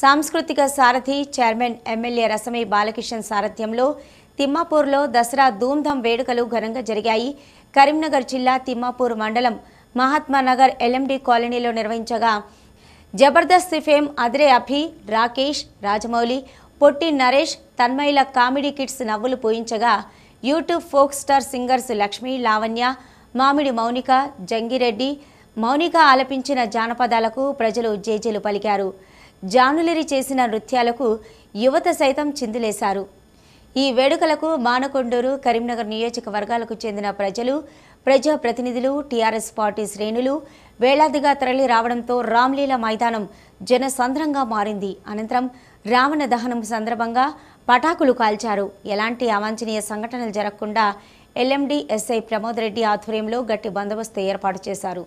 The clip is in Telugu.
సాంస్కృతిక సారథి చైర్మన్ ఎమ్మెల్యే రసమి బాలకిషన్ సారథ్యంలో తిమ్మాపూర్లో దసరా ధూమ్ధామ్ వేడుకలు ఘనంగా జరిగాయి కరీంనగర్ జిల్లా తిమ్మాపూర్ మండలం మహాత్మానగర్ ఎల్ఎండి కాలనీలో నిర్వహించగా జబర్దస్త్ ఫేమ్ అదిరే అభి రాకేష్ రాజమౌళి పొట్టి నరేష్ తన్మయిల కామెడీ కిడ్స్ నవ్వులు పోయించగా YouTube folk star singers Lakshmi Lavanya Mamidi Mounika Jangireddy Mounika ఆలపించిన జానపదాలకు ప్రజలు జేజేలు పలికారు జానులిరి చేసిన నృత్యాలకు యువత సైతం చిందులేశారు ఈ వేడుకలకు మానకొండూరు కరీంనగర్ నియోజకవర్గాలకు చెందిన ప్రజలు ప్రజాప్రతినిధులు టీఆర్ఎస్ పార్టీ శ్రేణులు వేలాదిగా తరలి రావడంతో రామ్లీల మైదానం జనసంద్రంగా మారింది అనంతరం రావణ దహనం సందర్భంగా పటాకులు కాల్చారు ఎలాంటి అవాంఛనీయ సంఘటనలు జరగకుండా ఎల్ఎండి ఎస్ఐ ప్రమోద్ రెడ్డి ఆధ్వర్యంలో గట్టి బందోబస్తు ఏర్పాటు చేశారు